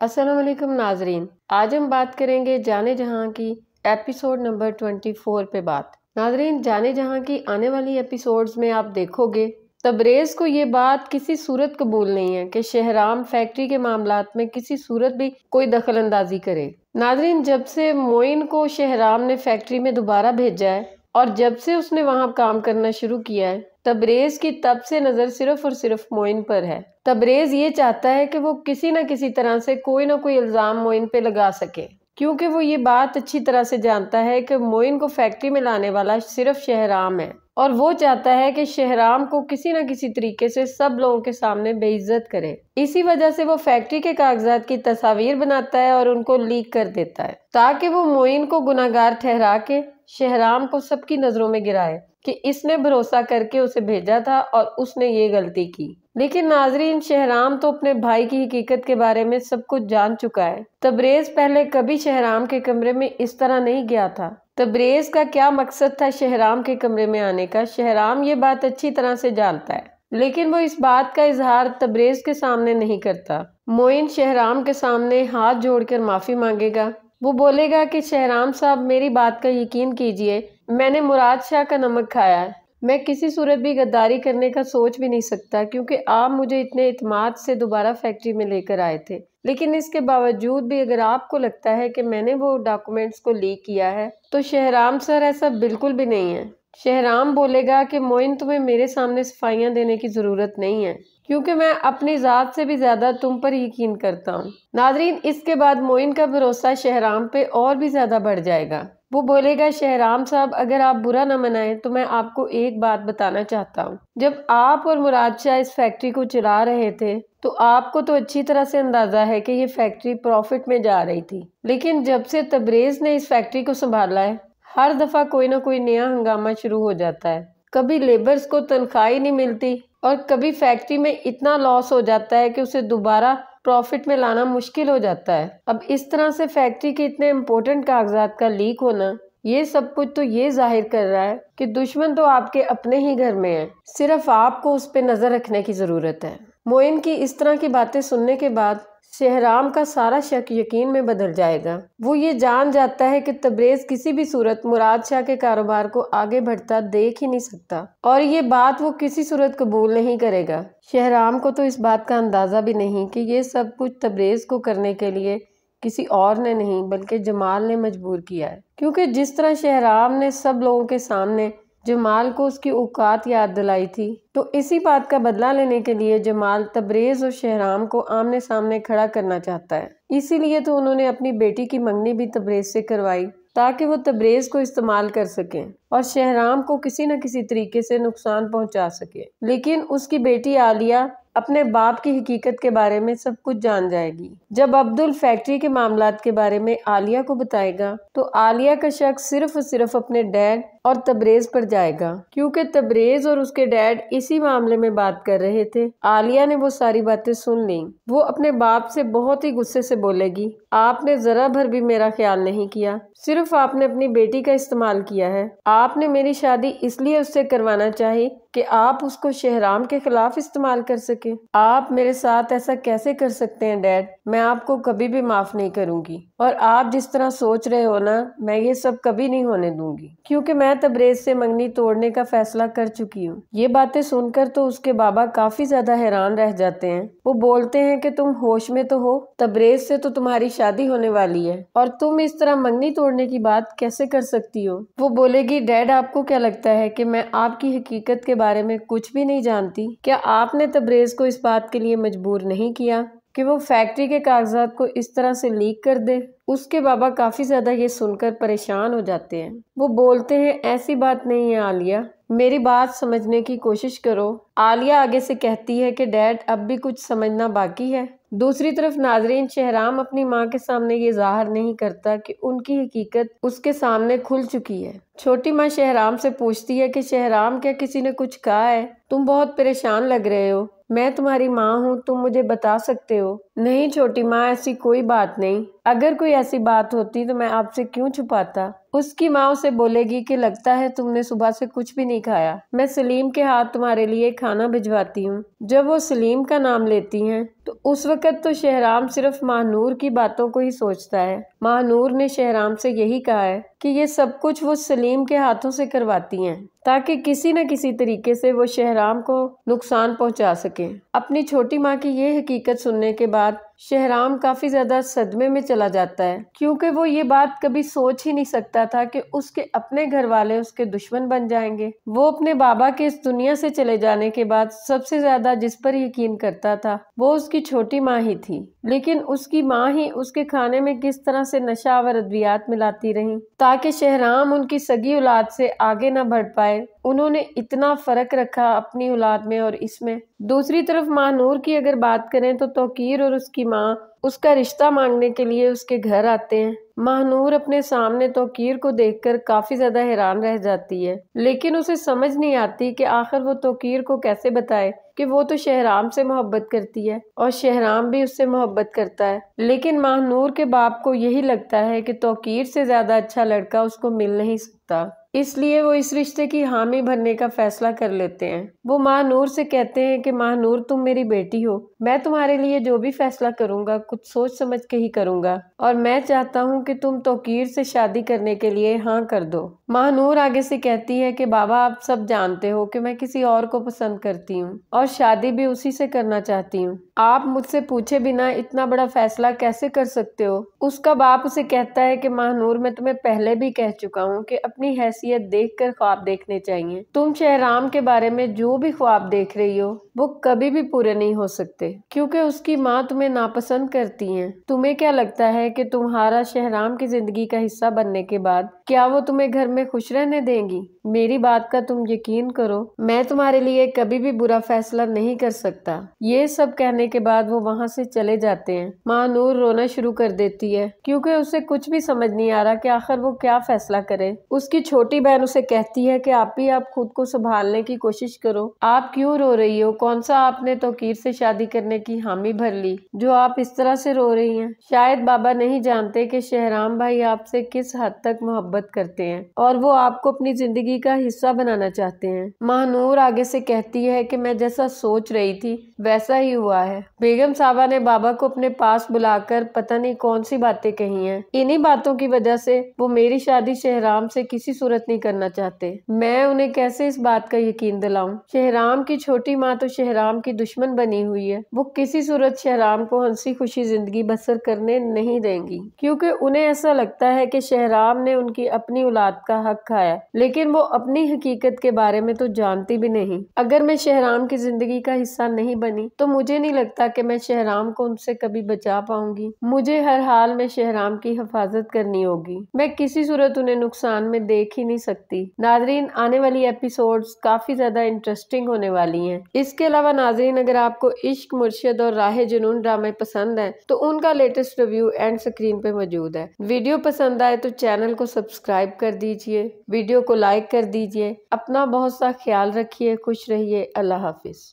असलम नाजरीन आज हम बात करेंगे जाने जहाँ की एपिसोड नंबर ट्वेंटी फोर पे बात नाजरीन जाने जहाँ की आने वाली एपिसोड्स में आप देखोगे तबरेज़ को ये बात किसी सूरत कबूल नहीं है कि शहराम फैक्ट्री के मामला में किसी सूरत भी कोई दखल अंदाजी करे नाजरीन जब से मोइन को शहराम ने फैक्ट्री में दोबारा भेजा है और जब से उसने वहाँ काम करना शुरू किया है तबरेज की तब से नज़र सिर्फ और सिर्फ मोइन पर है तबरेज ये चाहता है कि वो किसी न किसी तरह से कोई ना कोई इल्ज़ाम मोइन पे लगा सके क्योंकि वो ये बात अच्छी तरह से जानता है कि मोइन को फैक्ट्री में लाने वाला सिर्फ शहराम है और वो चाहता है कि शहराम को किसी न किसी तरीके से सब लोगों के सामने बेइज्जत करे इसी वजह से वो फैक्ट्री के कागजात की तस्वीर बनाता है और उनको लीक कर देता है ताकि वो मोइन को गुनागार ठहरा के शहराम को सबकी नज़रों में गिराए कि इसने भरोसा करके उसे भेजा था और उसने ये गलती की लेकिन नाजरीन शहराम तो अपने भाई की हकीकत के बारे में सब कुछ जान चुका है तबरेज पहले कभी शहराम के कमरे में इस तरह नहीं गया था तबरेज का क्या मकसद था शहराम के कमरे में आने का शहराम ये बात अच्छी तरह से जानता है लेकिन वो इस बात का इजहार तबरेज के सामने नहीं करता मोइन शहराम के सामने हाथ जोड़कर माफ़ी मांगेगा वो बोलेगा कि शहराम साहब मेरी बात का यकीन कीजिए मैंने मुराद शाह का नमक खाया है मैं किसी सूरत भी गद्दारी करने का सोच भी नहीं सकता क्योंकि आप मुझे इतने इतमाद से दोबारा फैक्ट्री में लेकर आए थे लेकिन इसके बावजूद भी अगर आपको लगता है कि मैंने वो डॉक्यूमेंट्स को लीक किया है तो शहराम सर ऐसा बिल्कुल भी नहीं है शहराम बोलेगा कि मोइन तुम्हें मेरे सामने सफाइयाँ देने की ज़रूरत नहीं है क्योंकि मैं अपनी ज़ात से भी ज़्यादा तुम पर यकीन करता हूँ नाजरीन इसके बाद मोइन का भरोसा शहराम पे और भी ज़्यादा बढ़ जाएगा वो बोलेगा शहराम साहब अगर आप बुरा ना मनाएं तो मैं आपको एक बात बताना चाहता हूँ जब आप और मुराद शाह इस फैक्ट्री को चला रहे थे तो आपको तो अच्छी तरह से अंदाज़ा है कि ये फैक्ट्री प्रॉफिट में जा रही थी लेकिन जब से तबरेज़ ने इस फैक्ट्री को संभाला है हर दफ़ा कोई ना कोई नया हंगामा शुरू हो जाता है कभी लेबर्स को तनख्वाही नहीं मिलती और कभी फैक्ट्री में इतना लॉस हो जाता है कि उसे दोबारा प्रॉफिट में लाना मुश्किल हो जाता है अब इस तरह से फैक्ट्री के इतने इम्पोर्टेंट कागजात का लीक होना ये सब कुछ तो ये जाहिर कर रहा है कि दुश्मन तो आपके अपने ही घर में है सिर्फ आपको उस पर नज़र रखने की ज़रूरत है मोइन की इस तरह की बातें सुनने के बाद शहराम का सारा शक यकीन में बदल जाएगा वो ये जान जाता है कि तबरेज़ किसी भी सूरत मुराद शाह के कारोबार को आगे बढ़ता देख ही नहीं सकता और ये बात वो किसी सूरत कबूल नहीं करेगा शहराम को तो इस बात का अंदाज़ा भी नहीं कि ये सब कुछ तबरेज़ को करने के लिए किसी और ने नहीं बल्कि जमाल ने मजबूर किया है क्योंकि जिस तरह शहराम ने सब लोगों के सामने जमाल को उसकी औकात याद दिलाई थी तो इसी बात का बदला लेने के लिए जमाल तबरेज़ और शहराम को आमने सामने खड़ा करना चाहता है इसीलिए तो उन्होंने अपनी बेटी की मंगनी भी तबरेज़ से करवाई ताकि वो तबरेज़ को इस्तेमाल कर सकें और शहराम को किसी न किसी तरीके से नुकसान पहुंचा सके लेकिन उसकी बेटी आलिया अपने बाप की हकीकत के बारे में सब कुछ जान जाएगी जब अब्दुल फैक्ट्री के मामला के बारे में आलिया को बताएगा तो आलिया का शक सिर्फ और सिर्फ अपने डैड और तबरेज़ पर जाएगा क्योंकि तबरेज़ और उसके डैड इसी मामले में बात कर रहे थे आलिया ने वो सारी बातें सुन ली वो अपने बाप से बहुत ही गुस्से से बोलेगी आपने ज़रा भर भी मेरा ख्याल नहीं किया सिर्फ आपने अपनी बेटी का इस्तेमाल किया है आपने मेरी शादी इसलिए उससे करवाना चाहिए कि आप उसको शहराम के खिलाफ इस्तेमाल कर सके आप मेरे साथ ऐसा कैसे कर सकते हैं डैड मैं आपको कभी भी माफ नहीं करूंगी और आप जिस तरह सोच रहे हो ना मैं ये सब कभी नहीं होने दूंगी क्योंकि मैं तबरेज तो से मंगनी तोड़ने का फैसला कर चुकी हूँ ये बातें सुनकर तो उसके बाबा काफी ज्यादा हैरान रह जाते हैं वो बोलते हैं कि तुम होश में तो हो तबरेज से तो तुम्हारी शादी होने वाली है और तुम इस तरह मंगनी तोड़ने की बात कैसे कर सकती हो वो बोलेगी डैड आपको क्या लगता है कि मैं आपकी हकीकत के बारे में कुछ भी नहीं जानती क्या आपने तबरेज तो को इस बात के लिए मजबूर नहीं किया कि वो फैक्ट्री के कागजात को इस तरह से लीक कर दे उसके बाबा काफ़ी ज़्यादा ये सुनकर परेशान हो जाते हैं वो बोलते हैं ऐसी बात नहीं है आलिया मेरी बात समझने की कोशिश करो आलिया आगे से कहती है कि डैड अब भी कुछ समझना बाकी है दूसरी तरफ नाजरीन शहराम अपनी माँ के सामने ये जाहिर नहीं करता कि उनकी हकीकत उसके सामने खुल चुकी है छोटी माँ शहराम से पूछती है कि शहराम क्या किसी ने कुछ कहा है तुम बहुत परेशान लग रहे हो मैं तुम्हारी माँ हूँ तुम मुझे बता सकते हो नहीं छोटी माँ ऐसी कोई बात नहीं अगर कोई ऐसी बात होती तो मैं आपसे क्यों छुपाता उसकी माँ उसे बोलेगी कि लगता है तुमने सुबह से कुछ भी नहीं खाया मैं सलीम के हाथ तुम्हारे लिए खाना भिजवाती हूँ जब वो सलीम का नाम लेती हैं तो उस वक़्त तो शहराम सिर्फ महानूर की बातों को ही सोचता है महानूर ने शहराम से यही कहा है कि ये सब कुछ वो सलीम के हाथों से करवाती हैं ताकि किसी न किसी तरीके से वो शहराम को नुकसान पहुंचा सके अपनी छोटी माँ की ये हकीकत सुनने के बाद शहराम काफ़ी ज़्यादा सदमे में चला जाता है क्योंकि वो ये बात कभी सोच ही नहीं सकता था कि उसके अपने घर वाले उसके दुश्मन बन जाएंगे वो अपने बाबा के इस दुनिया से चले जाने के बाद सबसे ज़्यादा जिस पर यकीन करता था वो उसकी छोटी माँ ही थी लेकिन उसकी माँ ही उसके खाने में किस तरह से नशा और अद्वियात मिलाती रही ताकि शहराम उनकी सगी औलाद से आगे न बढ़ पाए उन्होंने इतना फ़र्क रखा अपनी औलाद में और इसमें दूसरी तरफ माँ नूर की अगर बात करें तो तोकीर और उसकी माँ उसका रिश्ता मांगने के लिए उसके घर आते हैं महानूर अपने सामने तोकीर को देखकर काफ़ी ज़्यादा हैरान रह जाती है लेकिन उसे समझ नहीं आती कि आखिर वो तोकीर को कैसे बताए कि वो तो शहराम से मोहब्बत करती है और शहराम भी उससे मोहब्बत करता है लेकिन महानूर के बाप को यही लगता है कि तोकीर से ज़्यादा अच्छा लड़का उसको मिल नहीं सकता इसलिए वो इस रिश्ते की हामी भरने का फैसला कर लेते हैं वो माँ नूर से कहते हैं कि माँ नूर तुम मेरी बेटी हो मैं तुम्हारे लिए जो भी फैसला करूँगा कुछ सोच समझ के ही करूँगा और मैं चाहता हूँ कि तुम तोकीर से शादी करने के लिए हाँ कर दो माँ नूर आगे से कहती है कि बाबा आप सब जानते हो कि मैं किसी और को पसंद करती हूँ और शादी भी उसी से करना चाहती हूँ आप मुझसे पूछे बिना इतना बड़ा फैसला कैसे कर सकते हो उसका बाप उसे कहता है कि माह नूर मैं तुम्हें पहले भी कह चुका हूँ कि अपनी हैसियत हैसियत देख कर ख्वाब देखने चाहिए तुम शहराम के बारे में जो भी ख्वाब देख रही हो वो कभी भी पूरे नहीं हो सकते क्योंकि उसकी माँ तुम्हें नापसंद करती है तुम्हें क्या लगता है कि तुम्हारा शहराम की जिंदगी का हिस्सा बनने के बाद क्या वो तुम्हें घर में खुश रहने देंगी मेरी बात का तुम यकीन करो मैं तुम्हारे लिए कभी भी बुरा फैसला नहीं कर सकता ये सब कहने के बाद वो वहाँ से चले जाते हैं माँ नूर रोना शुरू कर देती है क्योंकि उसे कुछ भी समझ नहीं आ रहा कि आखिर वो क्या फैसला करे उसकी छोटी बहन उसे कहती है कि आप ही आप खुद को संभालने की कोशिश करो आप क्यों रो रही हो कौन सा आपने तोकीर से शादी करने की हामी भर ली जो आप इस तरह से रो रही है शायद बाबा नहीं जानते की शहराम भाई आपसे किस हद तक मोहब्बत मोहब्बत करते हैं और वो आपको अपनी जिंदगी का हिस्सा बनाना चाहते हैं महानूर आगे से कहती है कि मैं जैसा सोच रही थी वैसा ही हुआ है बेगम साहबा ने बाबा को अपने पास बुलाकर पता नहीं कौन सी बातें कही हैं इन्हीं बातों की वजह से वो मेरी शादी शहराम से किसी सूरत नहीं करना चाहते मैं उन्हें कैसे इस बात का यकीन दिलाऊं शहराम की छोटी माँ तो शहराम की दुश्मन बनी हुई है वो किसी सूरत शहराम को हंसी खुशी जिंदगी बसर करने नहीं देंगी क्योंकि उन्हें ऐसा लगता है कि शहराम ने उनकी अपनी औलाद का हक खाया लेकिन वो अपनी हकीकत के बारे में तो जानती भी नहीं अगर मैं शहराम की जिंदगी का हिस्सा नहीं बनी तो मुझे नहीं लगता कि मैं शहराम को उनसे कभी बचा पाऊंगी मुझे हर हाल में शहराम की हिफाजत करनी होगी मैं किसी सूरत उन्हें नुकसान में देख ही नहीं सकती नाजरीन आने वाली एपिसोड काफी ज्यादा इंटरेस्टिंग होने वाली है इसके अलावा नाजरीन अगर आपको इश्क मुर्शद और राह जुनून ड्रामे पसंद है तो उनका लेटेस्ट रिव्यू एंड स्क्रीन पे मौजूद है वीडियो पसंद आए तो चैनल को सब्सक्राइब सब्सक्राइब कर दीजिए वीडियो को लाइक कर दीजिए अपना बहुत सा ख्याल रखिए खुश रहिए अल्लाह हाफिज़